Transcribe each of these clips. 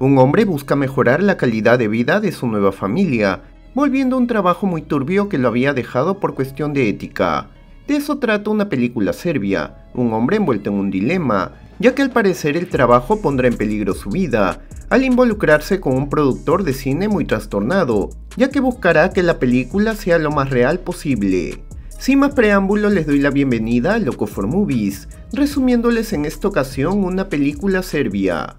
Un hombre busca mejorar la calidad de vida de su nueva familia, volviendo a un trabajo muy turbio que lo había dejado por cuestión de ética. De eso trata una película serbia, un hombre envuelto en un dilema, ya que al parecer el trabajo pondrá en peligro su vida, al involucrarse con un productor de cine muy trastornado, ya que buscará que la película sea lo más real posible. Sin más preámbulo les doy la bienvenida a Loco for Movies, resumiéndoles en esta ocasión una película serbia.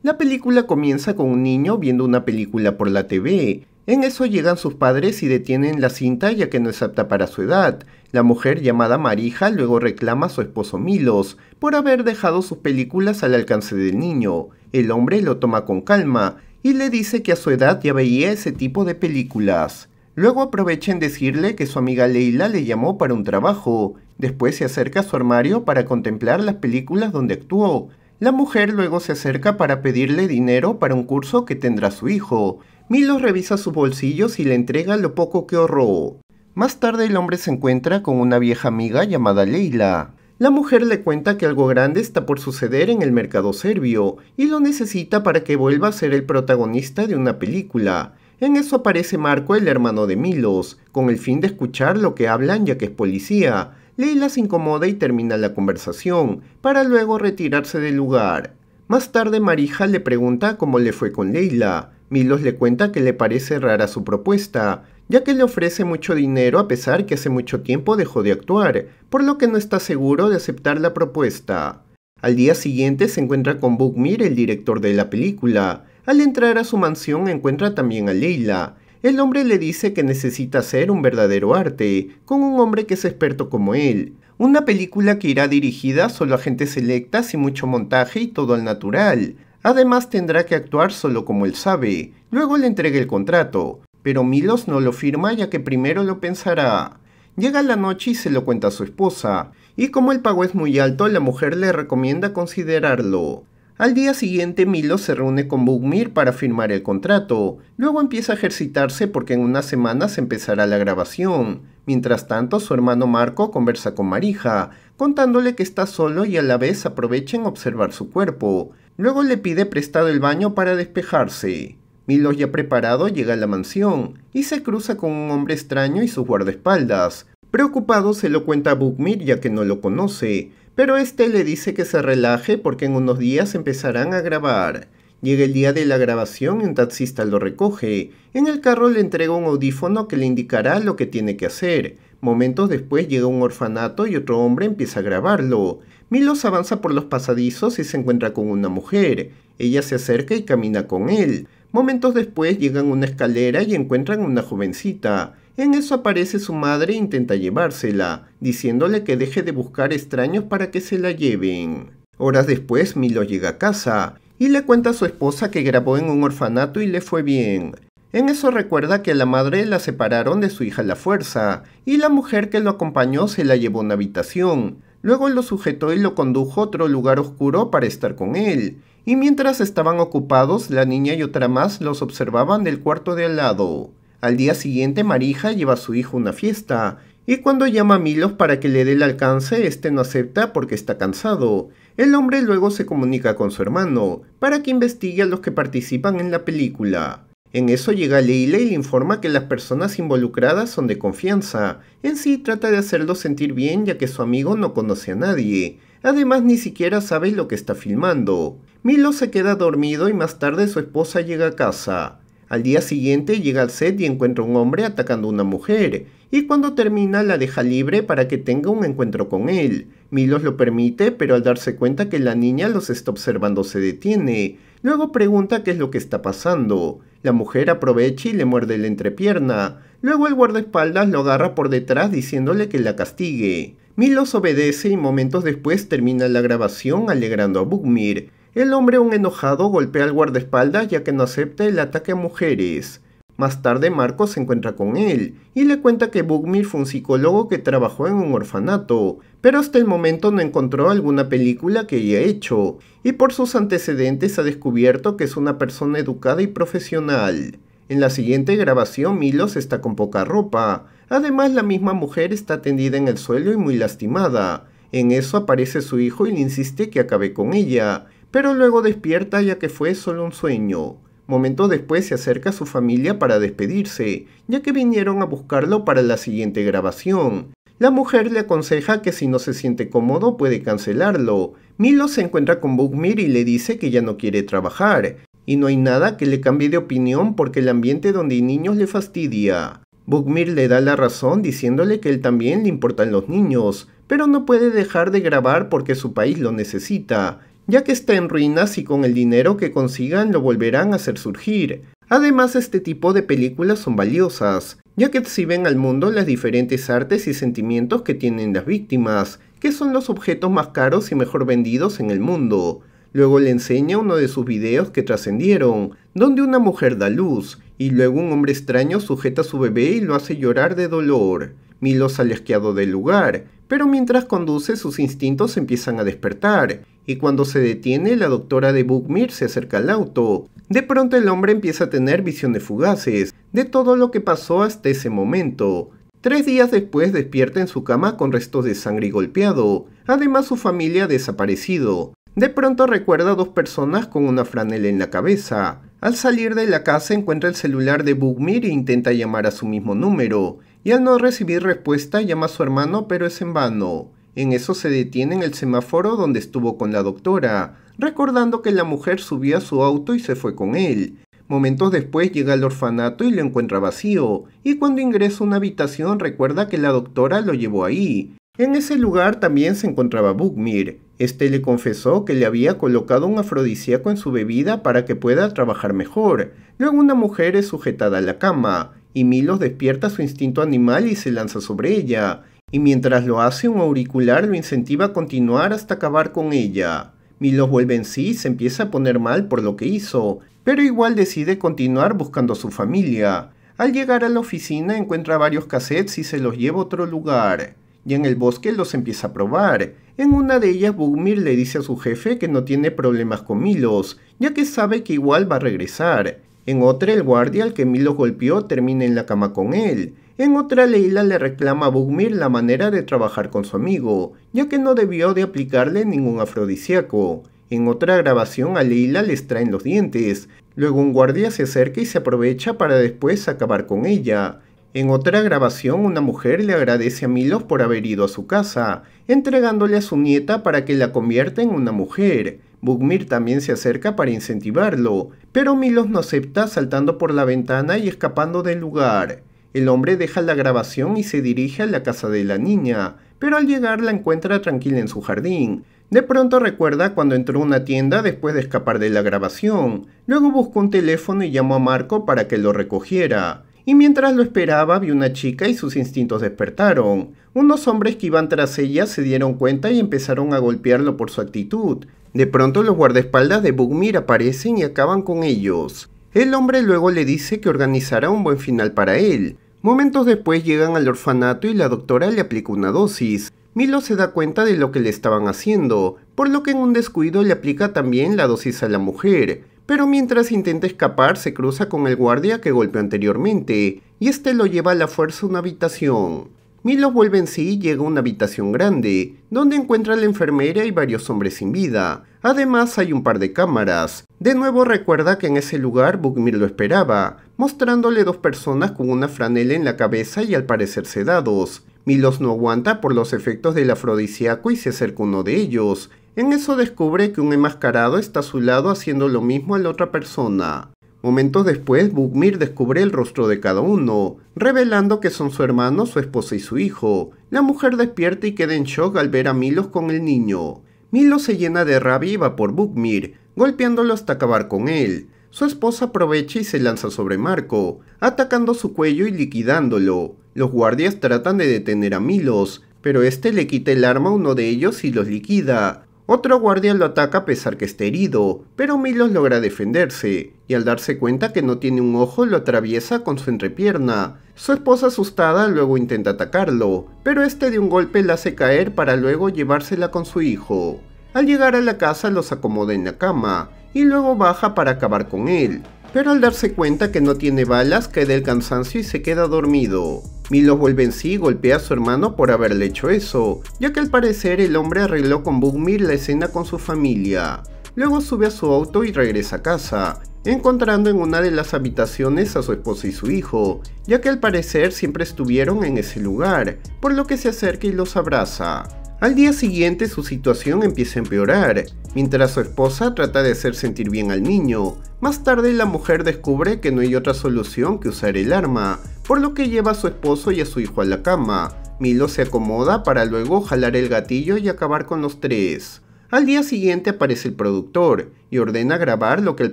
La película comienza con un niño viendo una película por la TV. En eso llegan sus padres y detienen la cinta ya que no es apta para su edad. La mujer llamada Marija luego reclama a su esposo Milos por haber dejado sus películas al alcance del niño. El hombre lo toma con calma y le dice que a su edad ya veía ese tipo de películas. Luego aprovecha en decirle que su amiga Leila le llamó para un trabajo. Después se acerca a su armario para contemplar las películas donde actuó. La mujer luego se acerca para pedirle dinero para un curso que tendrá su hijo. Milo revisa sus bolsillos y le entrega lo poco que ahorró. Más tarde el hombre se encuentra con una vieja amiga llamada Leila. La mujer le cuenta que algo grande está por suceder en el mercado serbio y lo necesita para que vuelva a ser el protagonista de una película. En eso aparece Marco, el hermano de Milos, con el fin de escuchar lo que hablan ya que es policía, Leila se incomoda y termina la conversación, para luego retirarse del lugar. Más tarde Marija le pregunta cómo le fue con Leila. Milos le cuenta que le parece rara su propuesta, ya que le ofrece mucho dinero a pesar que hace mucho tiempo dejó de actuar, por lo que no está seguro de aceptar la propuesta. Al día siguiente se encuentra con Bugmir, el director de la película. Al entrar a su mansión encuentra también a Leila, el hombre le dice que necesita hacer un verdadero arte, con un hombre que es experto como él. Una película que irá dirigida solo a gente selecta, sin mucho montaje y todo al natural. Además tendrá que actuar solo como él sabe. Luego le entrega el contrato. Pero Milos no lo firma ya que primero lo pensará. Llega la noche y se lo cuenta a su esposa. Y como el pago es muy alto, la mujer le recomienda considerarlo. Al día siguiente Milo se reúne con Bugmir para firmar el contrato. Luego empieza a ejercitarse porque en unas semanas empezará la grabación. Mientras tanto, su hermano Marco conversa con Marija, contándole que está solo y a la vez aprovecha en observar su cuerpo. Luego le pide prestado el baño para despejarse. Milos ya preparado llega a la mansión y se cruza con un hombre extraño y sus guardaespaldas. Preocupado se lo cuenta a Bukmir ya que no lo conoce, pero este le dice que se relaje porque en unos días empezarán a grabar. Llega el día de la grabación y un taxista lo recoge. En el carro le entrega un audífono que le indicará lo que tiene que hacer. Momentos después llega un orfanato y otro hombre empieza a grabarlo. Milos avanza por los pasadizos y se encuentra con una mujer. Ella se acerca y camina con él. Momentos después llegan a una escalera y encuentran a una jovencita. En eso aparece su madre e intenta llevársela, diciéndole que deje de buscar extraños para que se la lleven. Horas después, Milo llega a casa y le cuenta a su esposa que grabó en un orfanato y le fue bien. En eso recuerda que a la madre la separaron de su hija a la fuerza, y la mujer que lo acompañó se la llevó a una habitación. Luego lo sujetó y lo condujo a otro lugar oscuro para estar con él, y mientras estaban ocupados, la niña y otra más los observaban del cuarto de al lado. Al día siguiente, Marija lleva a su hijo a una fiesta, y cuando llama a Milos para que le dé el alcance, este no acepta porque está cansado. El hombre luego se comunica con su hermano, para que investigue a los que participan en la película. En eso llega Leila y le informa que las personas involucradas son de confianza. En sí trata de hacerlo sentir bien ya que su amigo no conoce a nadie. Además ni siquiera sabe lo que está filmando. Milo se queda dormido y más tarde su esposa llega a casa. Al día siguiente llega al set y encuentra a un hombre atacando a una mujer, y cuando termina la deja libre para que tenga un encuentro con él. Milos lo permite, pero al darse cuenta que la niña los está observando se detiene. Luego pregunta qué es lo que está pasando. La mujer aprovecha y le muerde la entrepierna. Luego el guardaespaldas lo agarra por detrás diciéndole que la castigue. Milos obedece y momentos después termina la grabación alegrando a Bugmir, el hombre, un enojado, golpea al guardaespaldas ya que no acepta el ataque a mujeres. Más tarde Marco se encuentra con él y le cuenta que Bugmir fue un psicólogo que trabajó en un orfanato, pero hasta el momento no encontró alguna película que haya hecho, y por sus antecedentes ha descubierto que es una persona educada y profesional. En la siguiente grabación Milos está con poca ropa, además la misma mujer está tendida en el suelo y muy lastimada. En eso aparece su hijo y le insiste que acabe con ella, pero luego despierta ya que fue solo un sueño. ...momento después se acerca a su familia para despedirse, ya que vinieron a buscarlo para la siguiente grabación. La mujer le aconseja que si no se siente cómodo puede cancelarlo. Milo se encuentra con Bugmir y le dice que ya no quiere trabajar, y no hay nada que le cambie de opinión porque el ambiente donde hay niños le fastidia. Bugmir le da la razón diciéndole que él también le importan los niños, pero no puede dejar de grabar porque su país lo necesita, ya que está en ruinas y con el dinero que consigan lo volverán a hacer surgir. Además, este tipo de películas son valiosas, ya que exhiben al mundo las diferentes artes y sentimientos que tienen las víctimas, que son los objetos más caros y mejor vendidos en el mundo. Luego le enseña uno de sus videos que trascendieron, donde una mujer da luz, y luego un hombre extraño sujeta a su bebé y lo hace llorar de dolor. Milo sale del lugar, pero mientras conduce sus instintos empiezan a despertar, y cuando se detiene la doctora de Bugmir se acerca al auto. De pronto el hombre empieza a tener visiones fugaces de todo lo que pasó hasta ese momento. Tres días después despierta en su cama con restos de sangre y golpeado. Además su familia ha desaparecido. De pronto recuerda a dos personas con una franela en la cabeza. Al salir de la casa encuentra el celular de Bugmir e intenta llamar a su mismo número. Y al no recibir respuesta llama a su hermano pero es en vano. En eso se detiene en el semáforo donde estuvo con la doctora, recordando que la mujer subió a su auto y se fue con él. Momentos después llega al orfanato y lo encuentra vacío, y cuando ingresa a una habitación recuerda que la doctora lo llevó ahí. En ese lugar también se encontraba Bugmir. Este le confesó que le había colocado un afrodisíaco en su bebida para que pueda trabajar mejor. Luego una mujer es sujetada a la cama, y Milos despierta su instinto animal y se lanza sobre ella y mientras lo hace un auricular lo incentiva a continuar hasta acabar con ella. Milos vuelve en sí y se empieza a poner mal por lo que hizo, pero igual decide continuar buscando a su familia. Al llegar a la oficina encuentra varios cassettes y se los lleva a otro lugar. Y en el bosque los empieza a probar. En una de ellas Bugmir le dice a su jefe que no tiene problemas con Milos, ya que sabe que igual va a regresar. En otra, el guardia al que Milo golpeó termina en la cama con él. En otra, Leila le reclama a Bugmir la manera de trabajar con su amigo, ya que no debió de aplicarle ningún afrodisíaco. En otra grabación a Leila les traen los dientes. Luego un guardia se acerca y se aprovecha para después acabar con ella. En otra grabación, una mujer le agradece a Milos por haber ido a su casa, entregándole a su nieta para que la convierta en una mujer. Bugmir también se acerca para incentivarlo, pero Milos no acepta saltando por la ventana y escapando del lugar. El hombre deja la grabación y se dirige a la casa de la niña, pero al llegar la encuentra tranquila en su jardín. De pronto recuerda cuando entró a una tienda después de escapar de la grabación. Luego buscó un teléfono y llamó a Marco para que lo recogiera y mientras lo esperaba vi una chica y sus instintos despertaron. Unos hombres que iban tras ella se dieron cuenta y empezaron a golpearlo por su actitud. De pronto los guardaespaldas de Bugmir aparecen y acaban con ellos. El hombre luego le dice que organizará un buen final para él. Momentos después llegan al orfanato y la doctora le aplica una dosis. Milo se da cuenta de lo que le estaban haciendo, por lo que en un descuido le aplica también la dosis a la mujer pero mientras intenta escapar se cruza con el guardia que golpeó anteriormente, y este lo lleva a la fuerza a una habitación. Milo vuelve en sí y llega a una habitación grande, donde encuentra a la enfermera y varios hombres sin vida. Además hay un par de cámaras. De nuevo recuerda que en ese lugar Bugmir lo esperaba, mostrándole dos personas con una franela en la cabeza y al parecer sedados. Milos no aguanta por los efectos del afrodisíaco y se acerca uno de ellos, en eso descubre que un enmascarado está a su lado haciendo lo mismo a la otra persona. Momentos después, Bugmir descubre el rostro de cada uno, revelando que son su hermano, su esposa y su hijo. La mujer despierta y queda en shock al ver a Milos con el niño. Milos se llena de rabia y va por Bugmir, golpeándolo hasta acabar con él. Su esposa aprovecha y se lanza sobre Marco, atacando su cuello y liquidándolo. Los guardias tratan de detener a Milos, pero este le quita el arma a uno de ellos y los liquida. Otro guardia lo ataca a pesar que está herido, pero Milos logra defenderse, y al darse cuenta que no tiene un ojo lo atraviesa con su entrepierna. Su esposa asustada luego intenta atacarlo, pero este de un golpe la hace caer para luego llevársela con su hijo. Al llegar a la casa los acomoda en la cama, y luego baja para acabar con él, pero al darse cuenta que no tiene balas cae del cansancio y se queda dormido. Milo vuelve en sí y golpea a su hermano por haberle hecho eso, ya que al parecer el hombre arregló con Bugmir la escena con su familia. Luego sube a su auto y regresa a casa, encontrando en una de las habitaciones a su esposa y su hijo, ya que al parecer siempre estuvieron en ese lugar, por lo que se acerca y los abraza. Al día siguiente su situación empieza a empeorar, mientras su esposa trata de hacer sentir bien al niño. Más tarde la mujer descubre que no hay otra solución que usar el arma, por lo que lleva a su esposo y a su hijo a la cama. Milo se acomoda para luego jalar el gatillo y acabar con los tres. Al día siguiente aparece el productor y ordena grabar lo que al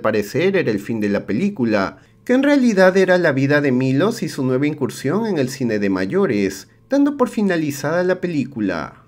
parecer era el fin de la película, que en realidad era la vida de Milos y su nueva incursión en el cine de mayores, dando por finalizada la película.